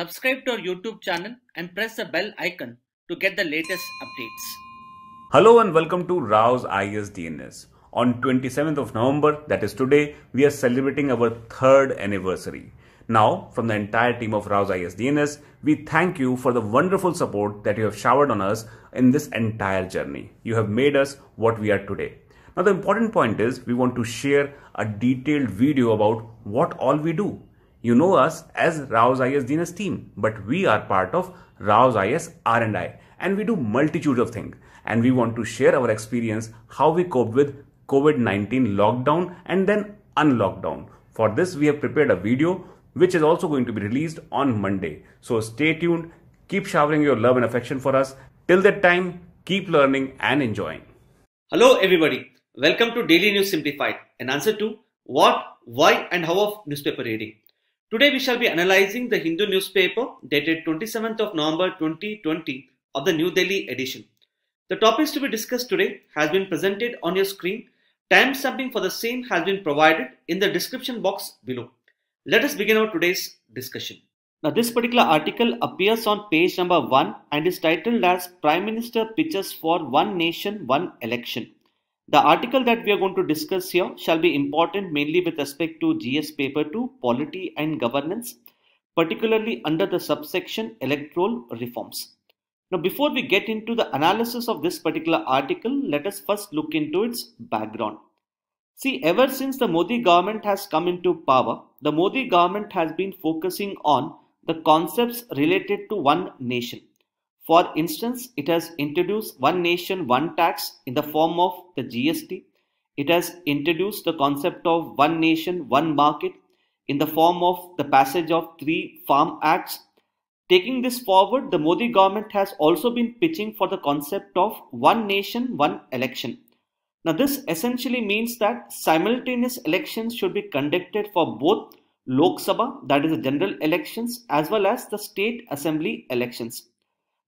Subscribe to our YouTube channel and press the bell icon to get the latest updates. Hello and welcome to Rao's ISDNS. On 27th of November, that is today, we are celebrating our third anniversary. Now, from the entire team of Rao's ISDNS, we thank you for the wonderful support that you have showered on us in this entire journey. You have made us what we are today. Now, the important point is we want to share a detailed video about what all we do you know us as Rao's IS Dinas team, but we are part of Rao's IS R&I and we do multitude of things and we want to share our experience how we coped with COVID-19 lockdown and then unlockdown. For this, we have prepared a video which is also going to be released on Monday. So stay tuned, keep showering your love and affection for us. Till that time, keep learning and enjoying. Hello everybody, welcome to Daily News Simplified, an answer to what, why and how of newspaper reading. Today we shall be analyzing the Hindu newspaper dated 27th of November 2020 of the New Delhi edition. The topics to be discussed today has been presented on your screen. Timestamping for the same has been provided in the description box below. Let us begin our today's discussion. Now this particular article appears on page number 1 and is titled as Prime Minister Pitches for One Nation One Election. The article that we are going to discuss here shall be important mainly with respect to GS paper 2 polity and governance particularly under the subsection electoral reforms. Now before we get into the analysis of this particular article let us first look into its background. See ever since the Modi government has come into power the Modi government has been focusing on the concepts related to one nation for instance, it has introduced one nation, one tax in the form of the GST. It has introduced the concept of one nation, one market in the form of the passage of three farm acts. Taking this forward, the Modi government has also been pitching for the concept of one nation, one election. Now, this essentially means that simultaneous elections should be conducted for both Lok Sabha, that is the general elections, as well as the state assembly elections.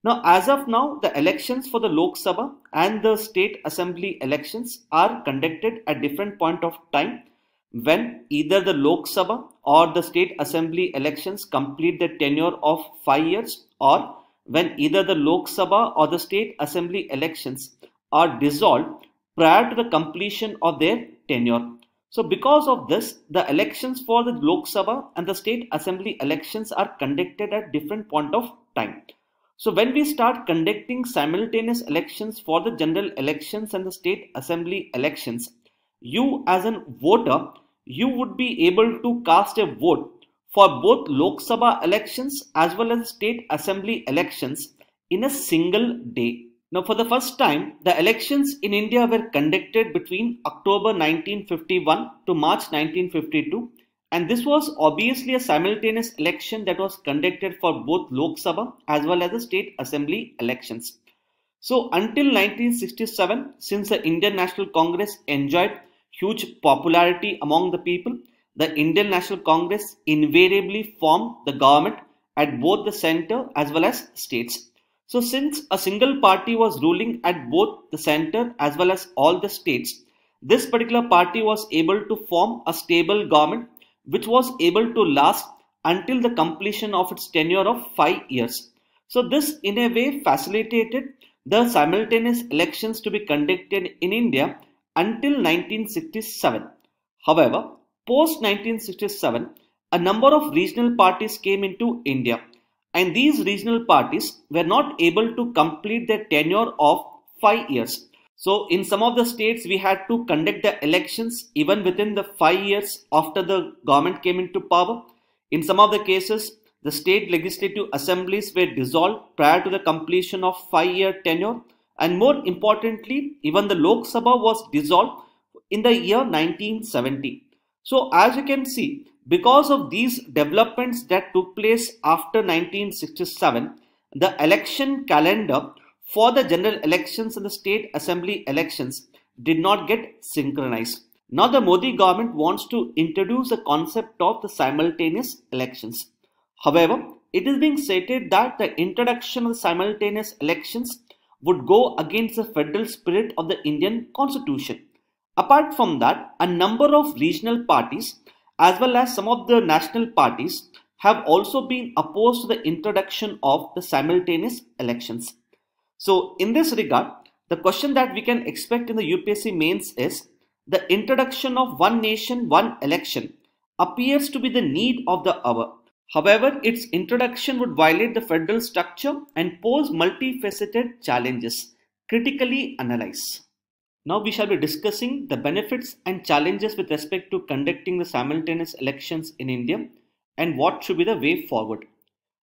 Now, as of now, the elections for the Lok Sabha and the state assembly elections are conducted at different point of time when either the Lok Sabha or the state assembly elections complete the tenure of 5 years or when either the Lok Sabha or the state assembly elections are dissolved prior to the completion of their tenure. So because of this, the elections for the Lok Sabha and the state assembly elections are conducted at different point of time. So when we start conducting simultaneous elections for the general elections and the state assembly elections, you as an voter, you would be able to cast a vote for both Lok Sabha elections as well as state assembly elections in a single day. Now, for the first time, the elections in India were conducted between October 1951 to March 1952 and this was obviously a simultaneous election that was conducted for both Lok Sabha as well as the state assembly elections. So until 1967, since the Indian National Congress enjoyed huge popularity among the people, the Indian National Congress invariably formed the government at both the center as well as states. So since a single party was ruling at both the center as well as all the states, this particular party was able to form a stable government which was able to last until the completion of its tenure of five years. So this in a way facilitated the simultaneous elections to be conducted in India until 1967. However, post 1967, a number of regional parties came into India and these regional parties were not able to complete their tenure of five years. So in some of the states, we had to conduct the elections even within the five years after the government came into power. In some of the cases, the state legislative assemblies were dissolved prior to the completion of five-year tenure. And more importantly, even the Lok Sabha was dissolved in the year 1970. So as you can see, because of these developments that took place after 1967, the election calendar for the general elections and the state assembly elections did not get synchronized. Now the Modi government wants to introduce the concept of the simultaneous elections. However, it is being stated that the introduction of simultaneous elections would go against the federal spirit of the Indian constitution. Apart from that, a number of regional parties as well as some of the national parties have also been opposed to the introduction of the simultaneous elections. So in this regard, the question that we can expect in the UPSC mains is the introduction of one nation, one election appears to be the need of the hour. However, its introduction would violate the federal structure and pose multifaceted challenges. Critically analyze. Now we shall be discussing the benefits and challenges with respect to conducting the simultaneous elections in India and what should be the way forward.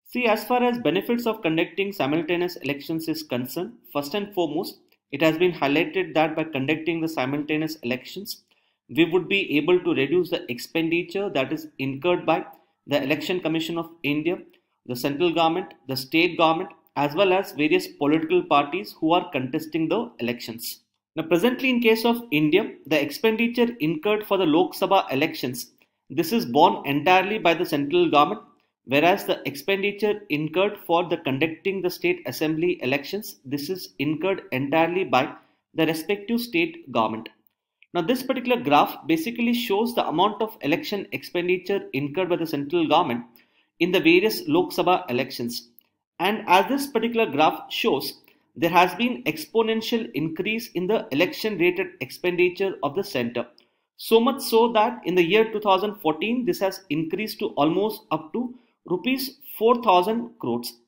See, as far as benefits of conducting simultaneous elections is concerned, first and foremost, it has been highlighted that by conducting the simultaneous elections, we would be able to reduce the expenditure that is incurred by the Election Commission of India, the central government, the state government, as well as various political parties who are contesting the elections. Now, presently, in case of India, the expenditure incurred for the Lok Sabha elections, this is borne entirely by the central government Whereas the expenditure incurred for the conducting the state assembly elections, this is incurred entirely by the respective state government. Now this particular graph basically shows the amount of election expenditure incurred by the central government in the various Lok Sabha elections. And as this particular graph shows, there has been exponential increase in the election related expenditure of the center. So much so that in the year 2014, this has increased to almost up to rupees 4000 crores.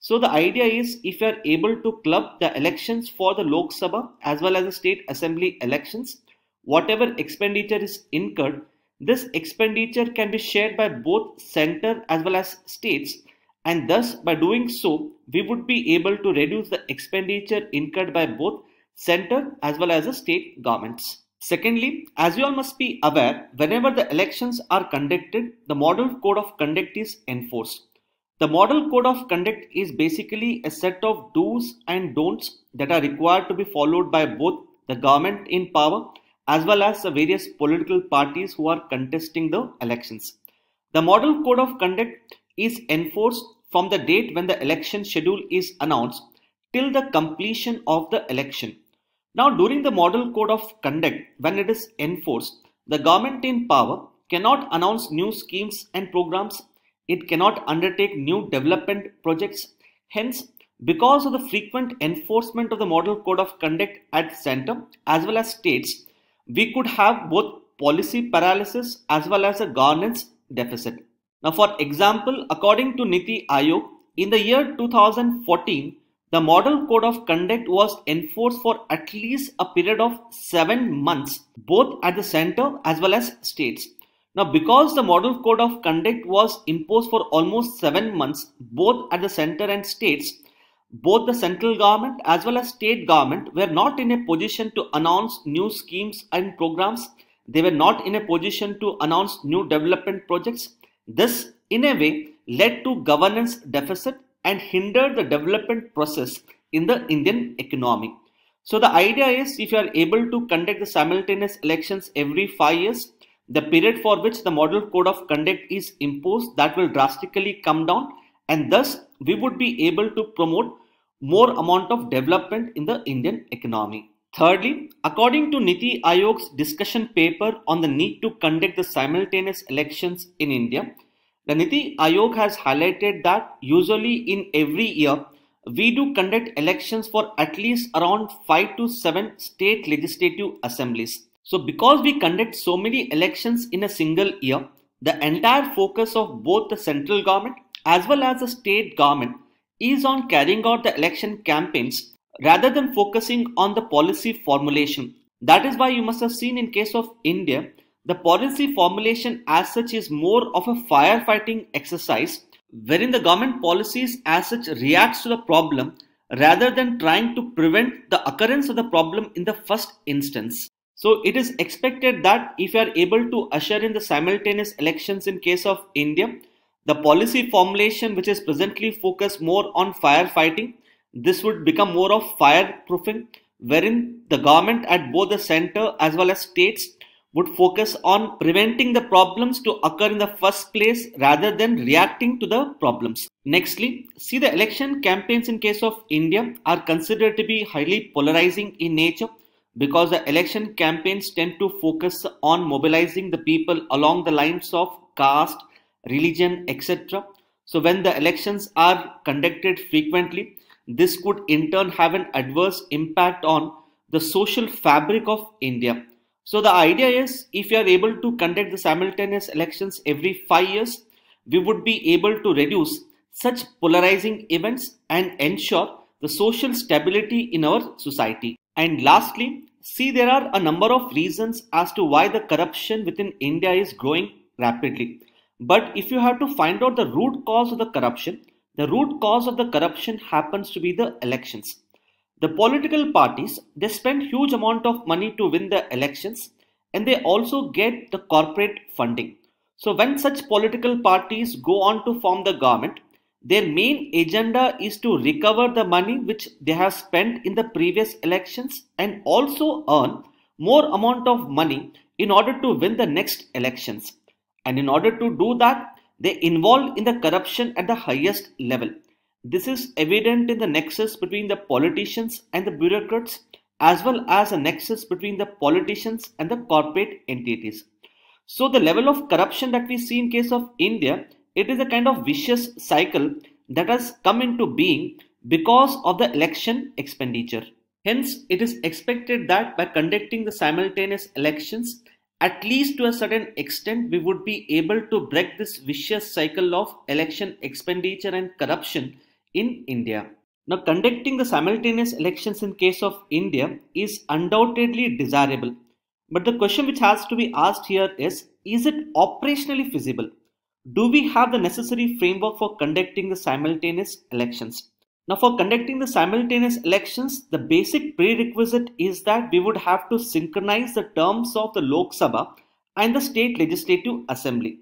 So the idea is if you are able to club the elections for the Lok Sabha as well as the state assembly elections, whatever expenditure is incurred, this expenditure can be shared by both center as well as states and thus by doing so we would be able to reduce the expenditure incurred by both center as well as the state governments. Secondly, as you all must be aware, whenever the elections are conducted, the model code of conduct is enforced. The model code of conduct is basically a set of do's and don'ts that are required to be followed by both the government in power as well as the various political parties who are contesting the elections. The model code of conduct is enforced from the date when the election schedule is announced till the completion of the election. Now, during the model code of conduct, when it is enforced, the government in power cannot announce new schemes and programs. It cannot undertake new development projects. Hence, because of the frequent enforcement of the model code of conduct at center as well as states, we could have both policy paralysis as well as a governance deficit. Now, for example, according to Niti Aayog, in the year 2014, the model code of conduct was enforced for at least a period of seven months, both at the center as well as states. Now, because the model code of conduct was imposed for almost seven months, both at the center and states, both the central government as well as state government were not in a position to announce new schemes and programs. They were not in a position to announce new development projects. This, in a way, led to governance deficit and hindered the development process in the Indian economy. So the idea is if you are able to conduct the simultaneous elections every five years, the period for which the model code of conduct is imposed that will drastically come down and thus we would be able to promote more amount of development in the Indian economy. Thirdly, according to Niti Ayog's discussion paper on the need to conduct the simultaneous elections in India, the Niti Aayog has highlighted that usually in every year, we do conduct elections for at least around 5 to 7 state legislative assemblies. So because we conduct so many elections in a single year, the entire focus of both the central government as well as the state government is on carrying out the election campaigns rather than focusing on the policy formulation. That is why you must have seen in case of India, the policy formulation as such is more of a firefighting exercise wherein the government policies as such reacts to the problem rather than trying to prevent the occurrence of the problem in the first instance. So it is expected that if you are able to usher in the simultaneous elections in case of India, the policy formulation which is presently focused more on firefighting, this would become more of fireproofing wherein the government at both the center as well as states would focus on preventing the problems to occur in the first place rather than reacting to the problems. Nextly, see the election campaigns in case of India are considered to be highly polarizing in nature because the election campaigns tend to focus on mobilizing the people along the lines of caste, religion, etc. So when the elections are conducted frequently, this could in turn have an adverse impact on the social fabric of India so the idea is if you are able to conduct the simultaneous elections every five years, we would be able to reduce such polarizing events and ensure the social stability in our society. And lastly, see there are a number of reasons as to why the corruption within India is growing rapidly. But if you have to find out the root cause of the corruption, the root cause of the corruption happens to be the elections. The political parties, they spend huge amount of money to win the elections and they also get the corporate funding. So when such political parties go on to form the government, their main agenda is to recover the money which they have spent in the previous elections and also earn more amount of money in order to win the next elections. And in order to do that, they involve in the corruption at the highest level. This is evident in the nexus between the politicians and the bureaucrats as well as a nexus between the politicians and the corporate entities. So the level of corruption that we see in case of India, it is a kind of vicious cycle that has come into being because of the election expenditure. Hence, it is expected that by conducting the simultaneous elections, at least to a certain extent, we would be able to break this vicious cycle of election expenditure and corruption in India. Now, conducting the simultaneous elections in case of India is undoubtedly desirable. But the question which has to be asked here is, is it operationally feasible? Do we have the necessary framework for conducting the simultaneous elections? Now, for conducting the simultaneous elections, the basic prerequisite is that we would have to synchronize the terms of the Lok Sabha and the State Legislative Assembly.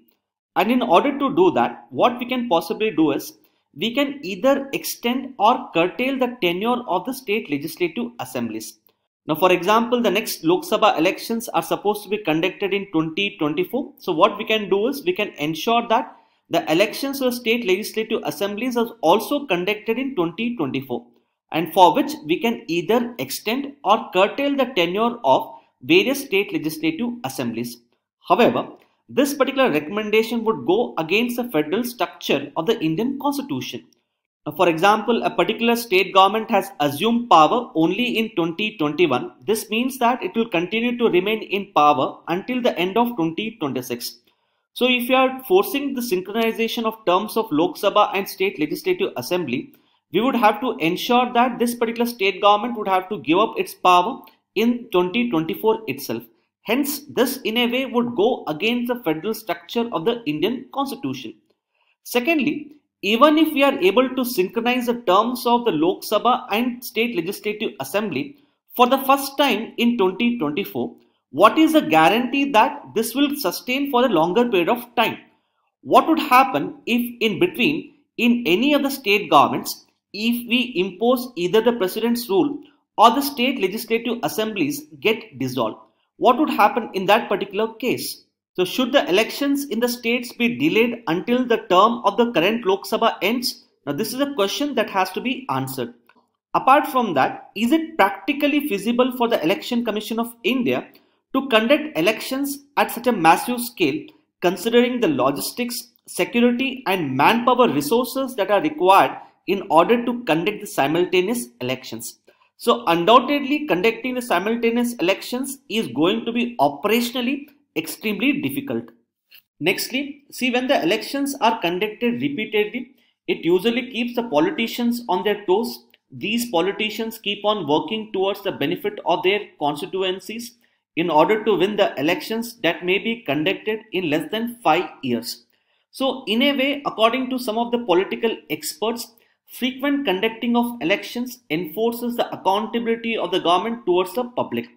And in order to do that, what we can possibly do is we can either extend or curtail the tenure of the state legislative assemblies. Now, for example, the next Lok Sabha elections are supposed to be conducted in 2024. So, what we can do is we can ensure that the elections of the state legislative assemblies are also conducted in 2024 and for which we can either extend or curtail the tenure of various state legislative assemblies. However, this particular recommendation would go against the federal structure of the Indian constitution. For example, a particular state government has assumed power only in 2021. This means that it will continue to remain in power until the end of 2026. So if you are forcing the synchronization of terms of Lok Sabha and state legislative assembly, we would have to ensure that this particular state government would have to give up its power in 2024 itself. Hence, this in a way would go against the federal structure of the Indian constitution. Secondly, even if we are able to synchronize the terms of the Lok Sabha and State Legislative Assembly for the first time in 2024, what is the guarantee that this will sustain for a longer period of time? What would happen if in between, in any of the state governments, if we impose either the president's rule or the state legislative assemblies get dissolved? what would happen in that particular case? So should the elections in the states be delayed until the term of the current Lok Sabha ends? Now this is a question that has to be answered. Apart from that, is it practically feasible for the Election Commission of India to conduct elections at such a massive scale considering the logistics, security and manpower resources that are required in order to conduct the simultaneous elections? So undoubtedly conducting the simultaneous elections is going to be operationally extremely difficult. Nextly, see when the elections are conducted repeatedly, it usually keeps the politicians on their toes. These politicians keep on working towards the benefit of their constituencies in order to win the elections that may be conducted in less than five years. So in a way, according to some of the political experts, frequent conducting of elections enforces the accountability of the government towards the public.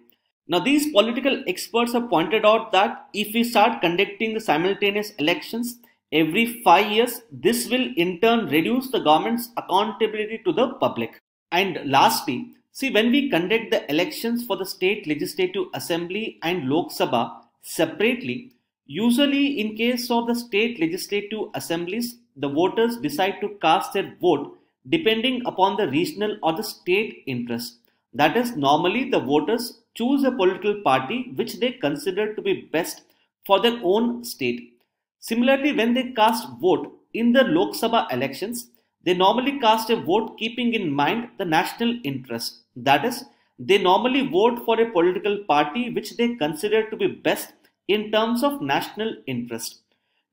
Now, these political experts have pointed out that if we start conducting the simultaneous elections every five years, this will in turn reduce the government's accountability to the public. And lastly, see, when we conduct the elections for the state legislative assembly and Lok Sabha separately, usually in case of the state legislative assemblies, the voters decide to cast their vote depending upon the regional or the state interest. That is, normally the voters choose a political party which they consider to be best for their own state. Similarly, when they cast vote in the Lok Sabha elections, they normally cast a vote keeping in mind the national interest. That is, they normally vote for a political party which they consider to be best in terms of national interest.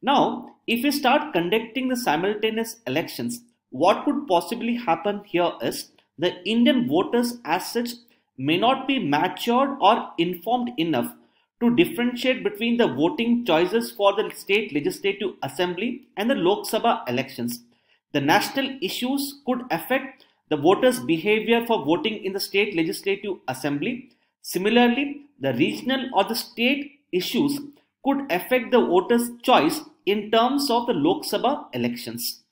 Now, if we start conducting the simultaneous elections, what could possibly happen here is the Indian voters assets may not be matured or informed enough to differentiate between the voting choices for the state legislative assembly and the Lok Sabha elections. The national issues could affect the voters' behavior for voting in the state legislative assembly. Similarly, the regional or the state issues could affect the voters' choice in terms of the Lok Sabha elections.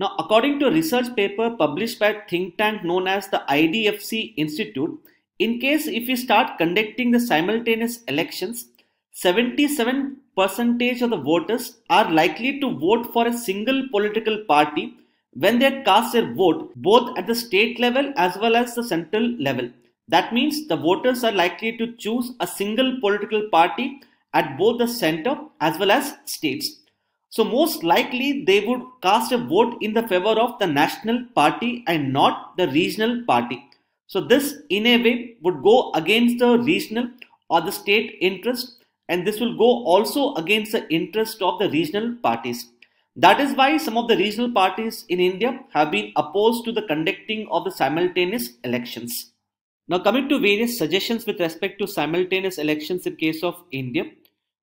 Now, according to a research paper published by a think tank known as the IDFC Institute, in case if we start conducting the simultaneous elections, 77 percentage of the voters are likely to vote for a single political party when they cast their vote both at the state level as well as the central level. That means the voters are likely to choose a single political party at both the center as well as states. So most likely they would cast a vote in the favor of the national party and not the regional party. So this in a way would go against the regional or the state interest and this will go also against the interest of the regional parties. That is why some of the regional parties in India have been opposed to the conducting of the simultaneous elections. Now coming to various suggestions with respect to simultaneous elections in case of India.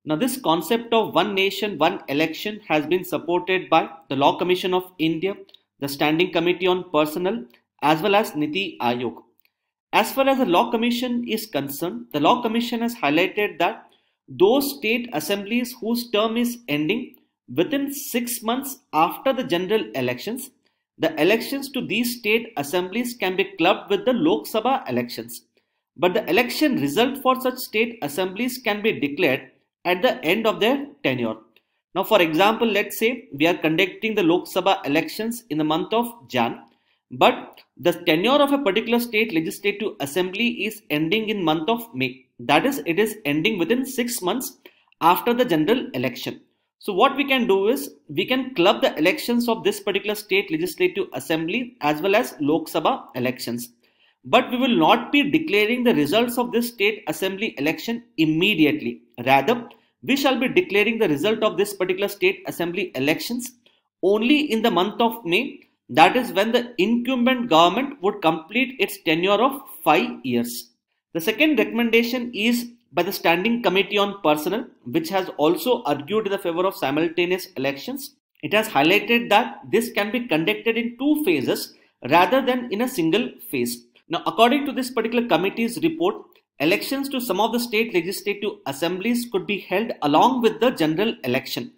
Now this concept of one nation, one election has been supported by the Law Commission of India, the Standing Committee on Personnel as well as Niti Aayog. As far as the Law Commission is concerned, the Law Commission has highlighted that those state assemblies whose term is ending within six months after the general elections, the elections to these state assemblies can be clubbed with the Lok Sabha elections. But the election result for such state assemblies can be declared at the end of their tenure. Now, for example, let's say we are conducting the Lok Sabha elections in the month of Jan, but the tenure of a particular state legislative assembly is ending in month of May. That is, it is ending within six months after the general election. So what we can do is we can club the elections of this particular state legislative assembly as well as Lok Sabha elections. But we will not be declaring the results of this state assembly election immediately. Rather, we shall be declaring the result of this particular state assembly elections only in the month of May. That is when the incumbent government would complete its tenure of five years. The second recommendation is by the Standing Committee on Personnel, which has also argued in the favor of simultaneous elections. It has highlighted that this can be conducted in two phases rather than in a single phase. Now, according to this particular committee's report, elections to some of the state legislative assemblies could be held along with the general election.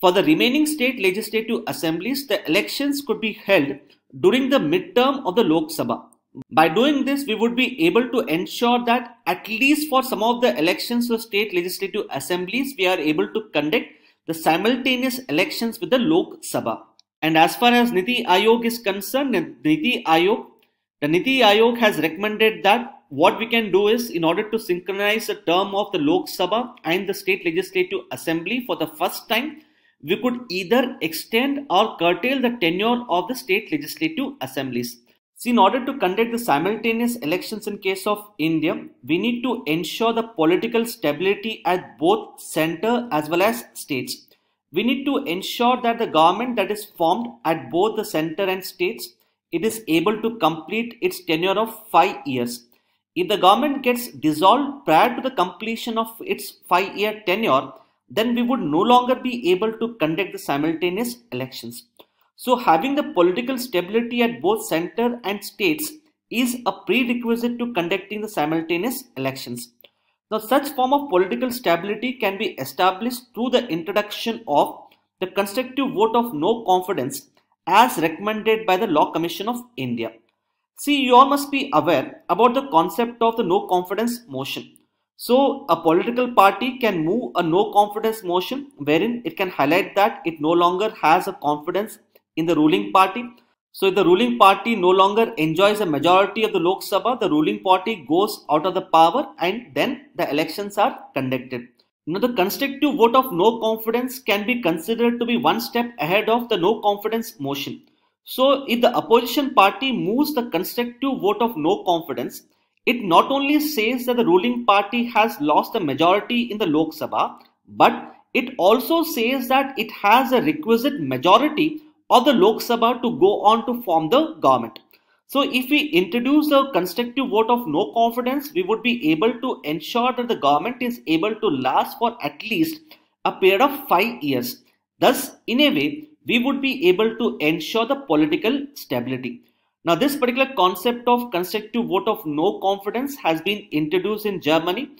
For the remaining state legislative assemblies, the elections could be held during the midterm of the Lok Sabha. By doing this, we would be able to ensure that at least for some of the elections to state legislative assemblies, we are able to conduct the simultaneous elections with the Lok Sabha. And as far as Niti Aayog is concerned, Niti Aayog the Niti Aayog has recommended that what we can do is in order to synchronize the term of the Lok Sabha and the state legislative assembly for the first time, we could either extend or curtail the tenure of the state legislative assemblies. See, in order to conduct the simultaneous elections in case of India, we need to ensure the political stability at both center as well as states. We need to ensure that the government that is formed at both the center and states it is able to complete its tenure of 5 years. If the government gets dissolved prior to the completion of its 5-year tenure, then we would no longer be able to conduct the simultaneous elections. So having the political stability at both center and states is a prerequisite to conducting the simultaneous elections. Now such form of political stability can be established through the introduction of the constructive vote of no confidence as recommended by the Law Commission of India. See, you all must be aware about the concept of the no confidence motion. So, a political party can move a no confidence motion wherein it can highlight that it no longer has a confidence in the ruling party. So, if the ruling party no longer enjoys a majority of the Lok Sabha, the ruling party goes out of the power and then the elections are conducted. Now, the constructive vote of no confidence can be considered to be one step ahead of the no confidence motion. So, if the opposition party moves the constructive vote of no confidence, it not only says that the ruling party has lost the majority in the Lok Sabha, but it also says that it has a requisite majority of the Lok Sabha to go on to form the government. So if we introduce a constructive vote of no confidence, we would be able to ensure that the government is able to last for at least a period of five years. Thus, in a way, we would be able to ensure the political stability. Now, this particular concept of constructive vote of no confidence has been introduced in Germany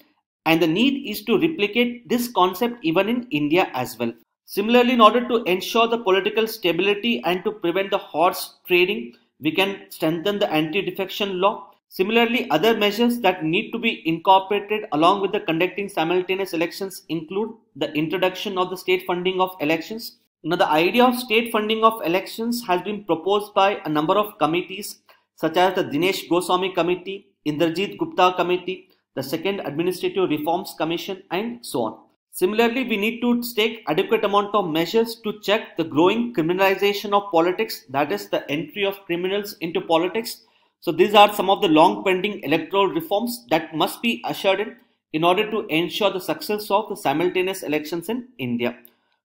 and the need is to replicate this concept even in India as well. Similarly, in order to ensure the political stability and to prevent the horse trading, we can strengthen the anti-defection law. Similarly, other measures that need to be incorporated along with the conducting simultaneous elections include the introduction of the state funding of elections. Now, the idea of state funding of elections has been proposed by a number of committees such as the Dinesh Goswami Committee, Indrajit Gupta Committee, the Second Administrative Reforms Commission and so on. Similarly, we need to take adequate amount of measures to check the growing criminalization of politics, that is the entry of criminals into politics. So these are some of the long pending electoral reforms that must be ushered in in order to ensure the success of the simultaneous elections in India.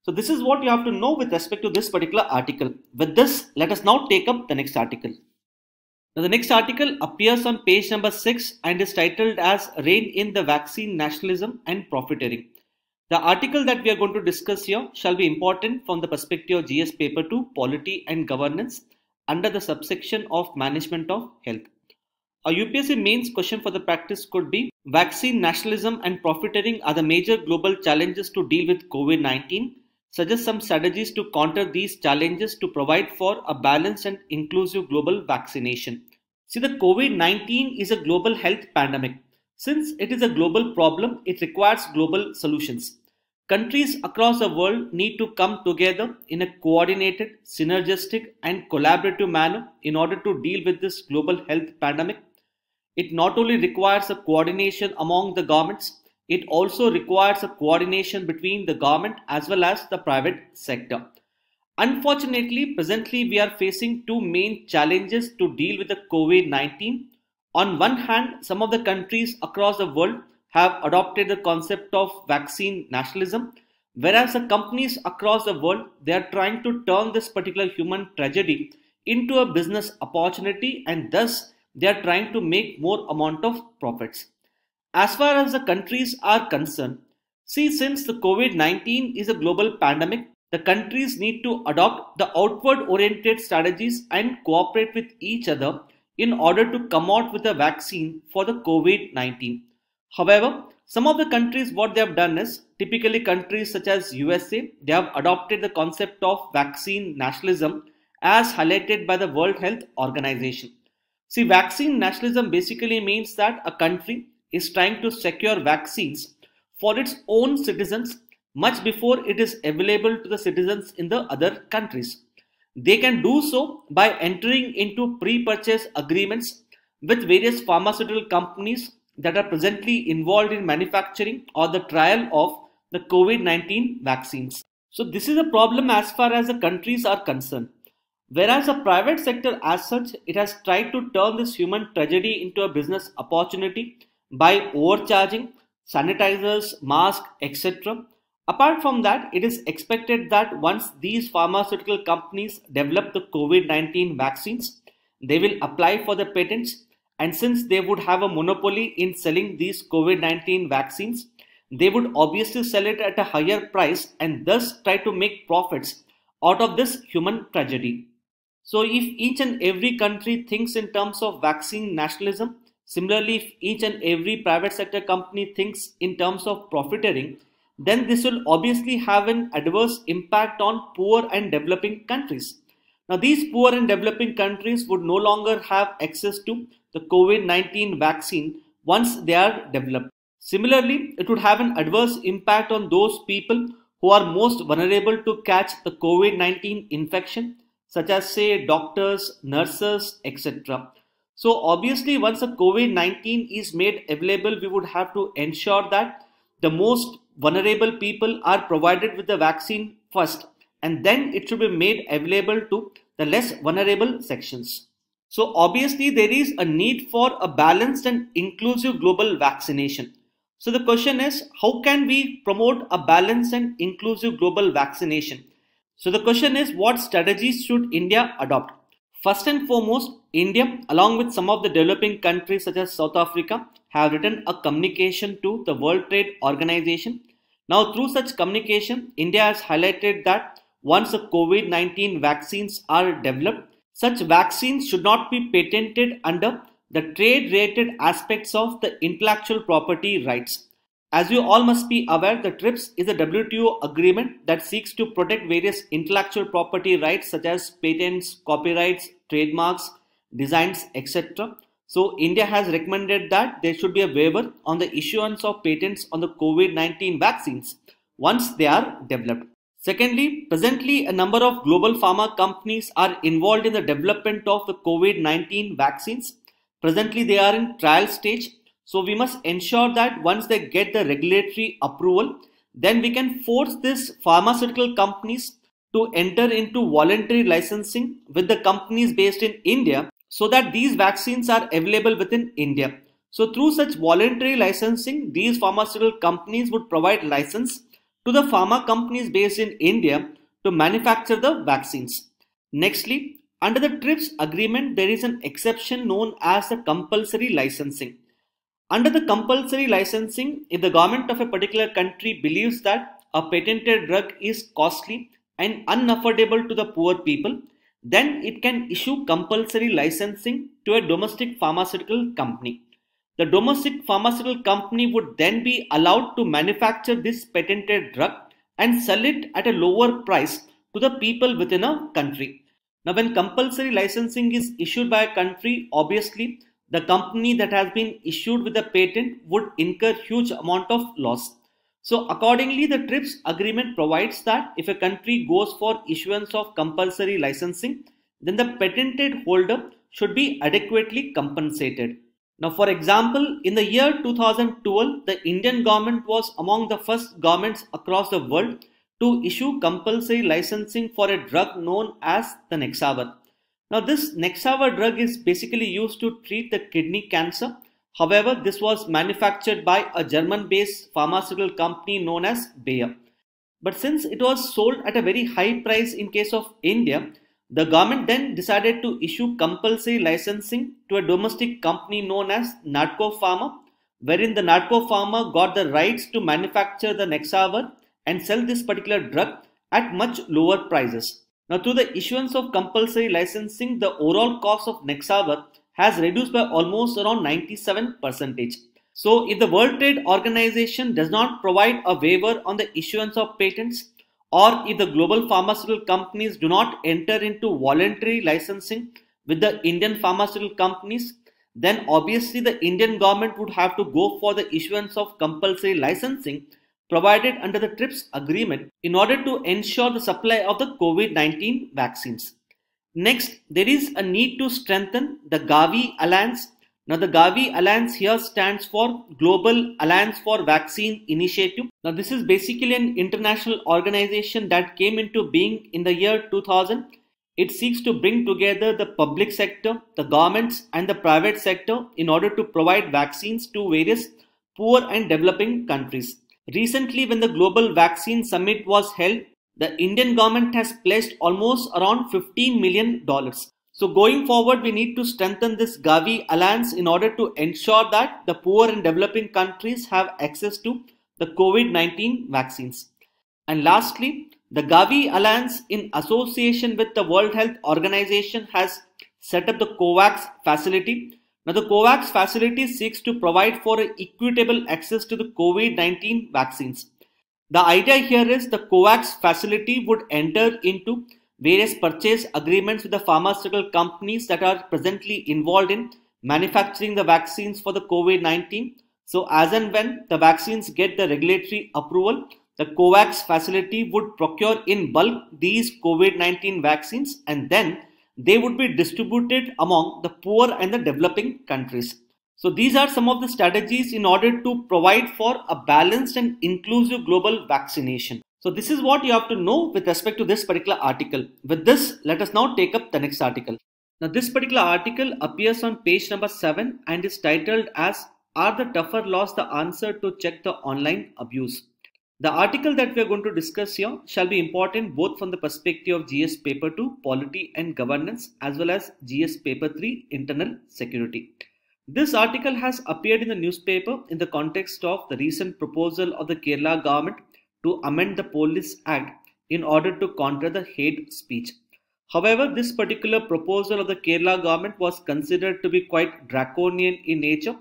So this is what you have to know with respect to this particular article. With this, let us now take up the next article. Now the next article appears on page number 6 and is titled as Reign in the Vaccine Nationalism and Profiteering. The article that we are going to discuss here shall be important from the perspective of GS Paper 2 Polity and Governance under the subsection of Management of Health. A UPSC mains question for the practice could be Vaccine nationalism and profiteering are the major global challenges to deal with COVID 19. Suggest some strategies to counter these challenges to provide for a balanced and inclusive global vaccination. See, the COVID 19 is a global health pandemic. Since it is a global problem, it requires global solutions. Countries across the world need to come together in a coordinated, synergistic, and collaborative manner in order to deal with this global health pandemic. It not only requires a coordination among the governments, it also requires a coordination between the government as well as the private sector. Unfortunately, presently we are facing two main challenges to deal with the COVID 19. On one hand, some of the countries across the world have adopted the concept of vaccine nationalism, whereas the companies across the world, they are trying to turn this particular human tragedy into a business opportunity and thus they are trying to make more amount of profits. As far as the countries are concerned, see since the COVID-19 is a global pandemic, the countries need to adopt the outward oriented strategies and cooperate with each other in order to come out with a vaccine for the COVID-19. However, some of the countries, what they have done is typically countries such as USA, they have adopted the concept of vaccine nationalism as highlighted by the World Health Organization. See, vaccine nationalism basically means that a country is trying to secure vaccines for its own citizens much before it is available to the citizens in the other countries. They can do so by entering into pre purchase agreements with various pharmaceutical companies that are presently involved in manufacturing or the trial of the COVID 19 vaccines. So, this is a problem as far as the countries are concerned. Whereas the private sector, as such, it has tried to turn this human tragedy into a business opportunity by overcharging sanitizers, masks, etc. Apart from that, it is expected that once these pharmaceutical companies develop the COVID 19 vaccines, they will apply for the patents and since they would have a monopoly in selling these COVID 19 vaccines, they would obviously sell it at a higher price and thus try to make profits out of this human tragedy. So, if each and every country thinks in terms of vaccine nationalism, similarly, if each and every private sector company thinks in terms of profiteering, then this will obviously have an adverse impact on poor and developing countries. Now, these poor and developing countries would no longer have access to the COVID 19 vaccine once they are developed. Similarly, it would have an adverse impact on those people who are most vulnerable to catch the COVID 19 infection, such as, say, doctors, nurses, etc. So, obviously, once the COVID 19 is made available, we would have to ensure that the most vulnerable people are provided with the vaccine first, and then it should be made available to the less vulnerable sections. So obviously there is a need for a balanced and inclusive global vaccination. So the question is, how can we promote a balanced and inclusive global vaccination? So the question is, what strategies should India adopt? First and foremost, India, along with some of the developing countries such as South Africa, have written a communication to the World Trade Organization. Now, through such communication, India has highlighted that once the COVID 19 vaccines are developed, such vaccines should not be patented under the trade-related aspects of the intellectual property rights. As you all must be aware, the TRIPS is a WTO agreement that seeks to protect various intellectual property rights such as patents, copyrights, trademarks, designs, etc. So India has recommended that there should be a waiver on the issuance of patents on the COVID-19 vaccines once they are developed. Secondly, presently a number of global pharma companies are involved in the development of the COVID-19 vaccines. Presently they are in trial stage. So we must ensure that once they get the regulatory approval, then we can force these pharmaceutical companies to enter into voluntary licensing with the companies based in India so that these vaccines are available within India. So through such voluntary licensing, these pharmaceutical companies would provide license to the pharma companies based in India to manufacture the vaccines. Nextly, under the TRIPS agreement, there is an exception known as the compulsory licensing. Under the compulsory licensing, if the government of a particular country believes that a patented drug is costly and unaffordable to the poor people, then it can issue compulsory licensing to a domestic pharmaceutical company. The domestic pharmaceutical company would then be allowed to manufacture this patented drug and sell it at a lower price to the people within a country. Now, when compulsory licensing is issued by a country, obviously the company that has been issued with the patent would incur huge amount of loss. So accordingly, the TRIPS agreement provides that if a country goes for issuance of compulsory licensing, then the patented holder should be adequately compensated. Now, for example, in the year 2012, the Indian government was among the first governments across the world to issue compulsory licensing for a drug known as the Nexavar. Now, this Nexavar drug is basically used to treat the kidney cancer. However, this was manufactured by a German based pharmaceutical company known as Bayer. But since it was sold at a very high price in case of India, the government then decided to issue compulsory licensing to a domestic company known as Natco Pharma, wherein the Natco Pharma got the rights to manufacture the Nexavar and sell this particular drug at much lower prices. Now, through the issuance of compulsory licensing, the overall cost of Nexavar has reduced by almost around 97%. So, if the World Trade Organization does not provide a waiver on the issuance of patents, or if the global pharmaceutical companies do not enter into voluntary licensing with the Indian pharmaceutical companies, then obviously the Indian government would have to go for the issuance of compulsory licensing provided under the TRIPS agreement in order to ensure the supply of the COVID 19 vaccines. Next, there is a need to strengthen the Gavi alliance now the Gavi Alliance here stands for Global Alliance for Vaccine Initiative. Now this is basically an international organization that came into being in the year 2000. It seeks to bring together the public sector, the governments and the private sector in order to provide vaccines to various poor and developing countries. Recently when the Global Vaccine Summit was held, the Indian government has pledged almost around $15 million. So going forward, we need to strengthen this Gavi alliance in order to ensure that the poor and developing countries have access to the COVID-19 vaccines. And lastly, the Gavi alliance in association with the World Health Organization has set up the COVAX facility. Now the COVAX facility seeks to provide for equitable access to the COVID-19 vaccines. The idea here is the COVAX facility would enter into various purchase agreements with the pharmaceutical companies that are presently involved in manufacturing the vaccines for the COVID 19. So, as and when the vaccines get the regulatory approval, the COVAX facility would procure in bulk these COVID 19 vaccines and then they would be distributed among the poor and the developing countries. So, these are some of the strategies in order to provide for a balanced and inclusive global vaccination. So this is what you have to know with respect to this particular article. With this, let us now take up the next article. Now this particular article appears on page number 7 and is titled as Are the Tougher Laws the Answer to Check the Online Abuse? The article that we are going to discuss here shall be important both from the perspective of GS Paper 2 Polity and Governance as well as GS Paper 3 Internal Security. This article has appeared in the newspaper in the context of the recent proposal of the Kerala government to amend the Police Act in order to counter the hate speech. However, this particular proposal of the Kerala government was considered to be quite draconian in nature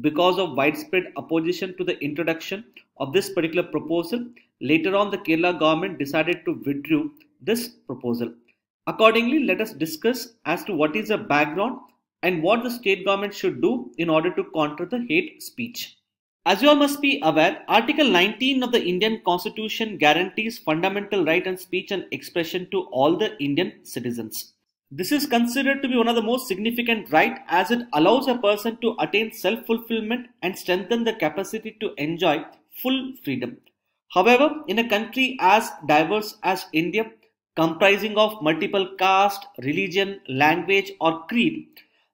because of widespread opposition to the introduction of this particular proposal. Later on, the Kerala government decided to withdraw this proposal. Accordingly, let us discuss as to what is the background and what the state government should do in order to counter the hate speech. As you all must be aware, Article 19 of the Indian Constitution guarantees fundamental right and speech and expression to all the Indian citizens. This is considered to be one of the most significant right as it allows a person to attain self-fulfillment and strengthen the capacity to enjoy full freedom. However, in a country as diverse as India, comprising of multiple caste, religion, language or creed,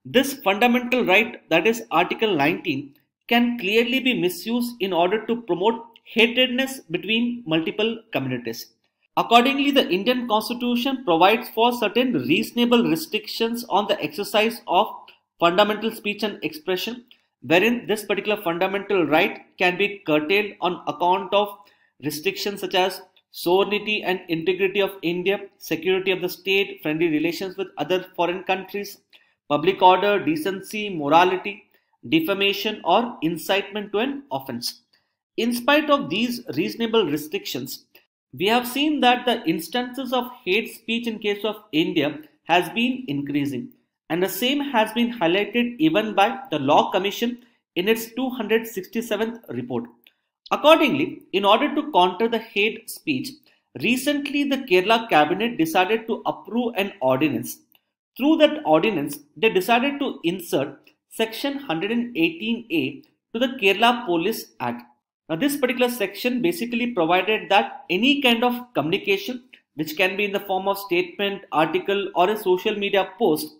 this fundamental right that is Article 19 can clearly be misused in order to promote hatredness between multiple communities. Accordingly, the Indian constitution provides for certain reasonable restrictions on the exercise of fundamental speech and expression, wherein this particular fundamental right can be curtailed on account of restrictions such as sovereignty and integrity of India, security of the state, friendly relations with other foreign countries, public order, decency, morality, defamation or incitement to an offense. In spite of these reasonable restrictions, we have seen that the instances of hate speech in case of India has been increasing and the same has been highlighted even by the Law Commission in its 267th report. Accordingly, in order to counter the hate speech, recently the Kerala cabinet decided to approve an ordinance. Through that ordinance, they decided to insert section 118A to the Kerala Police Act. Now this particular section basically provided that any kind of communication which can be in the form of statement, article or a social media post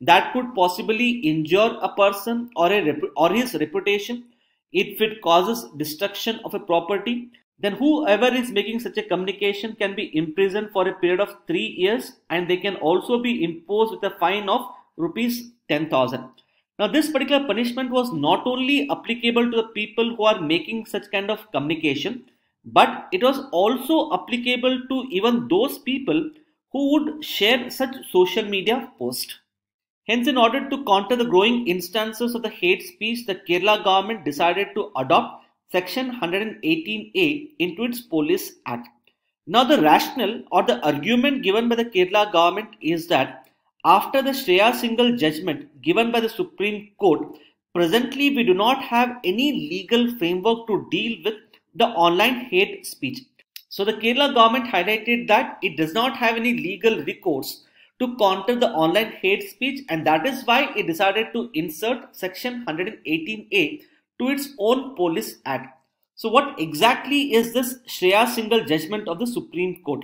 that could possibly injure a person or, a or his reputation if it causes destruction of a property then whoever is making such a communication can be imprisoned for a period of 3 years and they can also be imposed with a fine of rupees 10000 now, this particular punishment was not only applicable to the people who are making such kind of communication, but it was also applicable to even those people who would share such social media posts. Hence, in order to counter the growing instances of the hate speech, the Kerala government decided to adopt Section 118A into its Police Act. Now, the rationale or the argument given by the Kerala government is that after the Shreya Single judgment given by the Supreme Court, presently we do not have any legal framework to deal with the online hate speech. So the Kerala government highlighted that it does not have any legal recourse to counter the online hate speech and that is why it decided to insert section 118A to its own police act. So what exactly is this Shreya Single judgment of the Supreme Court?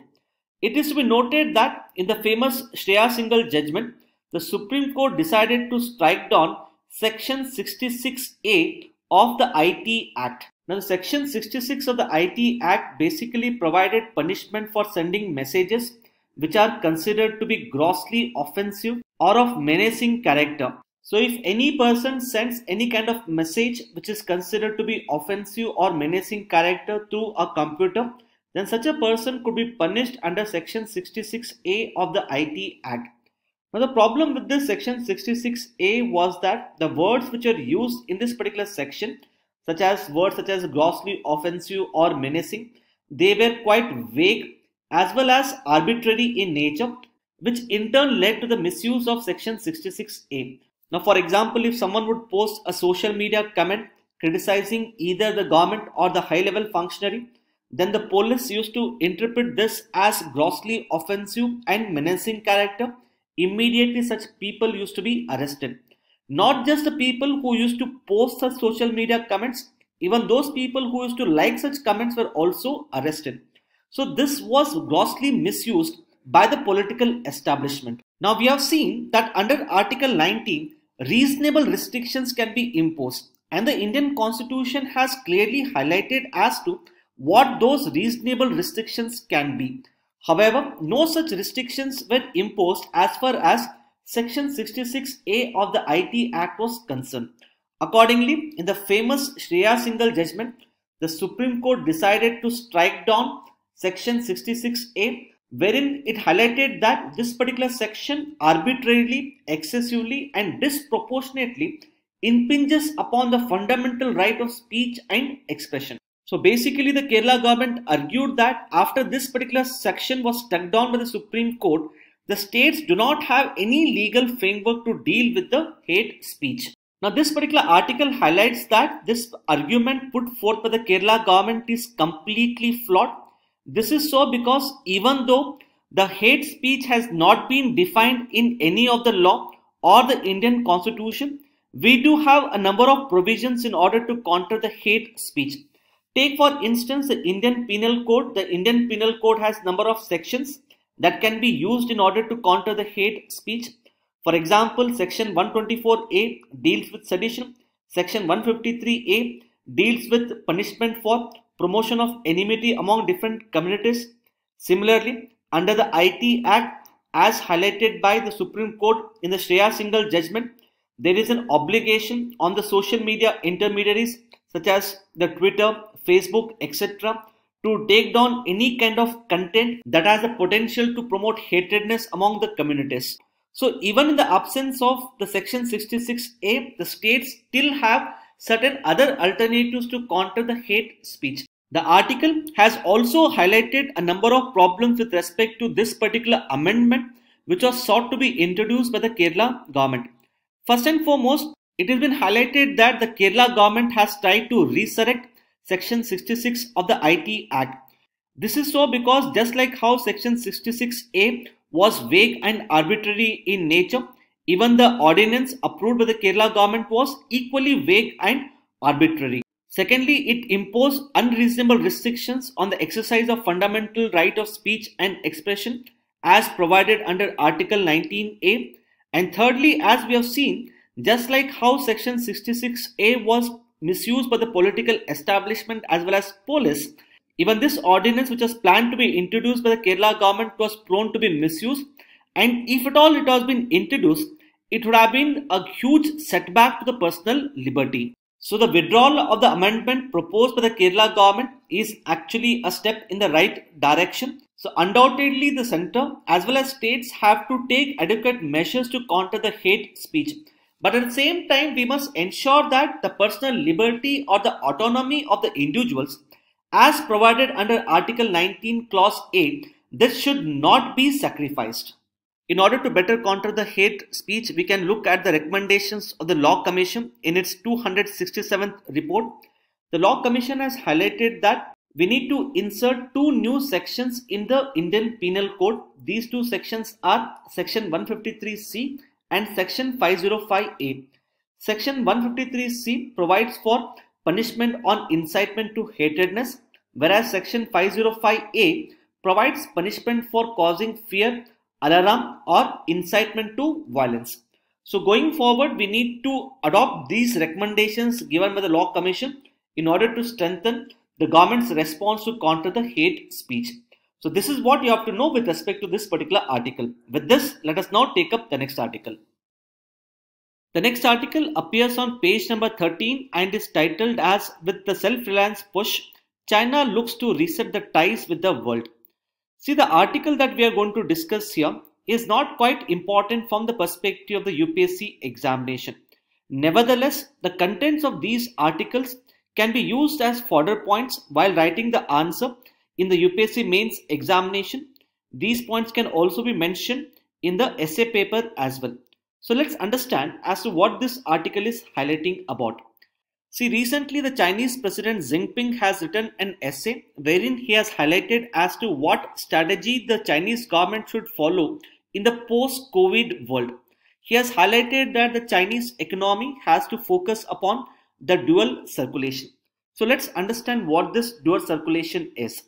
It is to be noted that in the famous Shreya Singhal judgment, the Supreme Court decided to strike down Section 66A of the IT Act. Now, Section 66 of the IT Act basically provided punishment for sending messages which are considered to be grossly offensive or of menacing character. So, if any person sends any kind of message which is considered to be offensive or menacing character through a computer, then such a person could be punished under section 66A of the IT Act. Now the problem with this section 66A was that the words which are used in this particular section such as words such as grossly offensive or menacing they were quite vague as well as arbitrary in nature which in turn led to the misuse of section 66A. Now for example if someone would post a social media comment criticizing either the government or the high level functionary then the police used to interpret this as grossly offensive and menacing character. Immediately, such people used to be arrested. Not just the people who used to post such social media comments, even those people who used to like such comments were also arrested. So, this was grossly misused by the political establishment. Now, we have seen that under Article 19, reasonable restrictions can be imposed, and the Indian Constitution has clearly highlighted as to what those reasonable restrictions can be. However, no such restrictions were imposed as far as Section 66A of the IT Act was concerned. Accordingly, in the famous Shreya Singhal judgment, the Supreme Court decided to strike down Section 66A, wherein it highlighted that this particular section arbitrarily, excessively, and disproportionately impinges upon the fundamental right of speech and expression. So basically, the Kerala government argued that after this particular section was struck down by the Supreme Court, the states do not have any legal framework to deal with the hate speech. Now, this particular article highlights that this argument put forth by the Kerala government is completely flawed. This is so because even though the hate speech has not been defined in any of the law or the Indian constitution, we do have a number of provisions in order to counter the hate speech. Take for instance the Indian Penal Code. The Indian Penal Code has number of sections that can be used in order to counter the hate speech. For example, section 124A deals with sedition, section 153A deals with punishment for promotion of enmity among different communities. Similarly, under the IT Act, as highlighted by the Supreme Court in the Shreya Single judgment, there is an obligation on the social media intermediaries such as the Twitter, Facebook, etc. to take down any kind of content that has the potential to promote hatredness among the communities. So even in the absence of the section 66A, the states still have certain other alternatives to counter the hate speech. The article has also highlighted a number of problems with respect to this particular amendment which was sought to be introduced by the Kerala government. First and foremost, it has been highlighted that the Kerala government has tried to resurrect Section 66 of the IT Act. This is so because just like how Section 66A was vague and arbitrary in nature, even the ordinance approved by the Kerala government was equally vague and arbitrary. Secondly, it imposed unreasonable restrictions on the exercise of fundamental right of speech and expression as provided under Article 19A. And thirdly, as we have seen, just like how Section 66A was misused by the political establishment as well as police. Even this ordinance, which was planned to be introduced by the Kerala government, was prone to be misused. And if at all it has been introduced, it would have been a huge setback to the personal liberty. So the withdrawal of the amendment proposed by the Kerala government is actually a step in the right direction. So undoubtedly the centre as well as states have to take adequate measures to counter the hate speech. But at the same time, we must ensure that the personal liberty or the autonomy of the individuals, as provided under Article 19, Clause 8, this should not be sacrificed. In order to better counter the hate speech, we can look at the recommendations of the Law Commission in its 267th report. The Law Commission has highlighted that we need to insert two new sections in the Indian Penal Code. These two sections are Section 153C and Section 505A. Section 153C provides for punishment on incitement to hatredness, whereas Section 505A provides punishment for causing fear, alarm, or incitement to violence. So going forward, we need to adopt these recommendations given by the Law Commission in order to strengthen the government's response to counter the hate speech. So this is what you have to know with respect to this particular article. With this, let us now take up the next article. The next article appears on page number 13 and is titled as With the Self-Reliance Push, China Looks to Reset the Ties with the World. See, the article that we are going to discuss here is not quite important from the perspective of the UPSC examination. Nevertheless, the contents of these articles can be used as fodder points while writing the answer in the UPSC mains examination. These points can also be mentioned in the essay paper as well. So let's understand as to what this article is highlighting about. See, recently the Chinese President Jinping has written an essay wherein he has highlighted as to what strategy the Chinese government should follow in the post-COVID world. He has highlighted that the Chinese economy has to focus upon the dual circulation. So let's understand what this dual circulation is.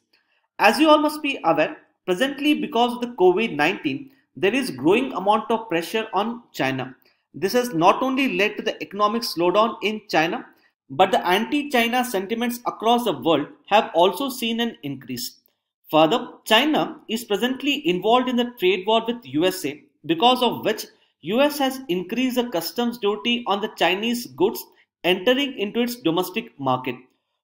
As you all must be aware, presently because of the COVID-19, there is growing amount of pressure on China. This has not only led to the economic slowdown in China, but the anti-China sentiments across the world have also seen an increase. Further, China is presently involved in the trade war with USA because of which US has increased the customs duty on the Chinese goods entering into its domestic market.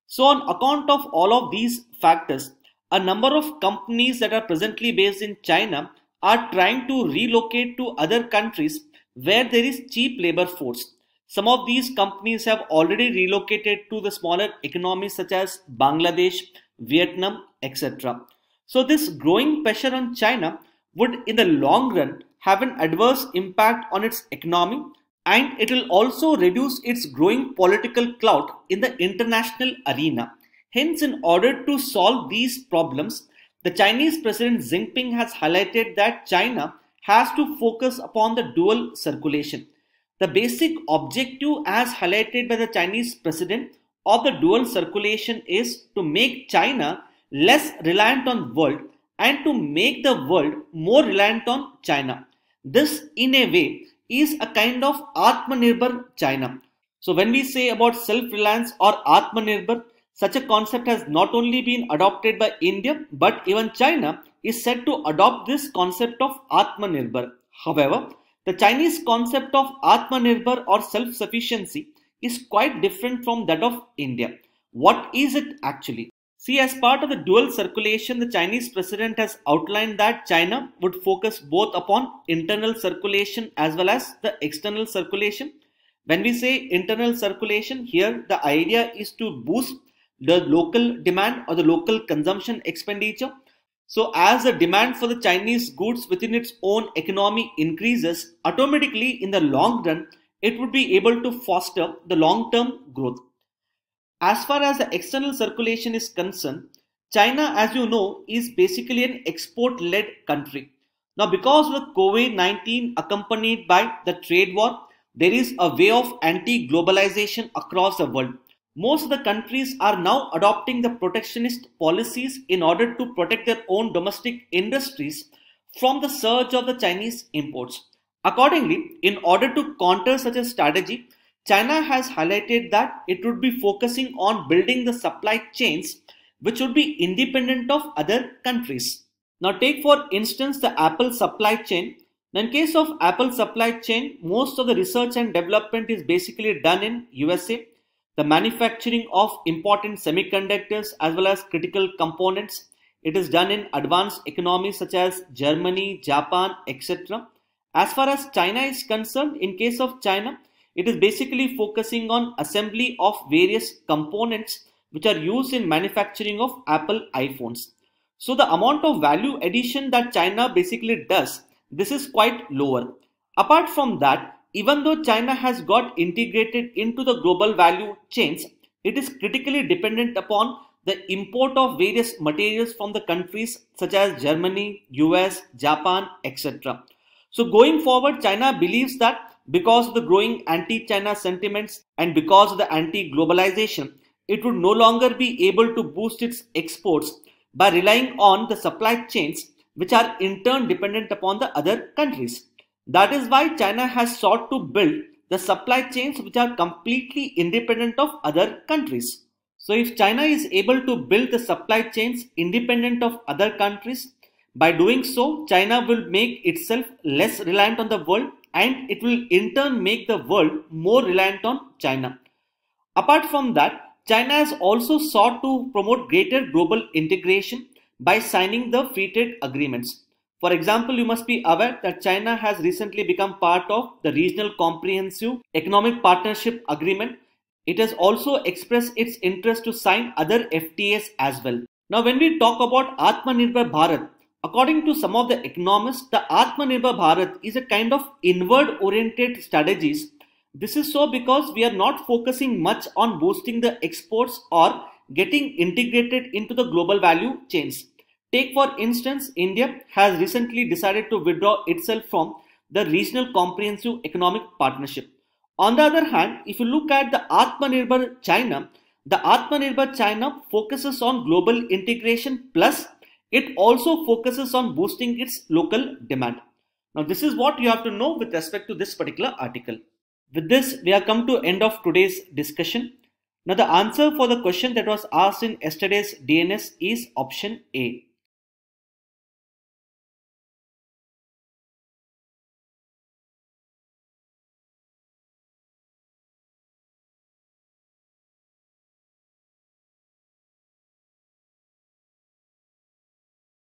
So on account of all of these factors, a number of companies that are presently based in China are trying to relocate to other countries where there is cheap labor force. Some of these companies have already relocated to the smaller economies such as Bangladesh, Vietnam, etc. So this growing pressure on China would in the long run have an adverse impact on its economy and it will also reduce its growing political clout in the international arena. Hence, in order to solve these problems, the Chinese President Jinping has highlighted that China has to focus upon the dual circulation. The basic objective, as highlighted by the Chinese President, of the dual circulation is to make China less reliant on world and to make the world more reliant on China. This, in a way, is a kind of Atmanirbhar China. So, when we say about self reliance or Atmanirbhar, such a concept has not only been adopted by India but even China is said to adopt this concept of Atmanirbhar. However, the Chinese concept of Atmanirbhar or self-sufficiency is quite different from that of India. What is it actually? See, as part of the dual circulation, the Chinese president has outlined that China would focus both upon internal circulation as well as the external circulation. When we say internal circulation, here the idea is to boost the local demand or the local consumption expenditure. So, as the demand for the Chinese goods within its own economy increases, automatically in the long run, it would be able to foster the long term growth. As far as the external circulation is concerned, China, as you know, is basically an export led country. Now, because of the COVID 19 accompanied by the trade war, there is a way of anti globalization across the world. Most of the countries are now adopting the protectionist policies in order to protect their own domestic industries from the surge of the Chinese imports. Accordingly, in order to counter such a strategy, China has highlighted that it would be focusing on building the supply chains which would be independent of other countries. Now take for instance the Apple supply chain. Now in case of Apple supply chain, most of the research and development is basically done in USA the manufacturing of important semiconductors as well as critical components. It is done in advanced economies such as Germany, Japan, etc. As far as China is concerned, in case of China, it is basically focusing on assembly of various components which are used in manufacturing of Apple iPhones. So the amount of value addition that China basically does, this is quite lower. Apart from that, even though China has got integrated into the global value chains, it is critically dependent upon the import of various materials from the countries such as Germany, US, Japan, etc. So going forward, China believes that because of the growing anti-China sentiments and because of the anti-globalization, it would no longer be able to boost its exports by relying on the supply chains which are in turn dependent upon the other countries. That is why China has sought to build the supply chains which are completely independent of other countries. So if China is able to build the supply chains independent of other countries, by doing so, China will make itself less reliant on the world and it will in turn make the world more reliant on China. Apart from that, China has also sought to promote greater global integration by signing the free trade agreements. For example, you must be aware that China has recently become part of the Regional Comprehensive Economic Partnership Agreement. It has also expressed its interest to sign other FTAs as well. Now, when we talk about Atmanirbhar Bharat, according to some of the economists, the Atmanirbhar Bharat is a kind of inward oriented strategies. This is so because we are not focusing much on boosting the exports or getting integrated into the global value chains. Take for instance, India has recently decided to withdraw itself from the Regional Comprehensive Economic Partnership. On the other hand, if you look at the Atmanirbhar China, the Atmanirbhar China focuses on global integration plus it also focuses on boosting its local demand. Now this is what you have to know with respect to this particular article. With this, we have come to end of today's discussion. Now the answer for the question that was asked in yesterday's DNS is option A.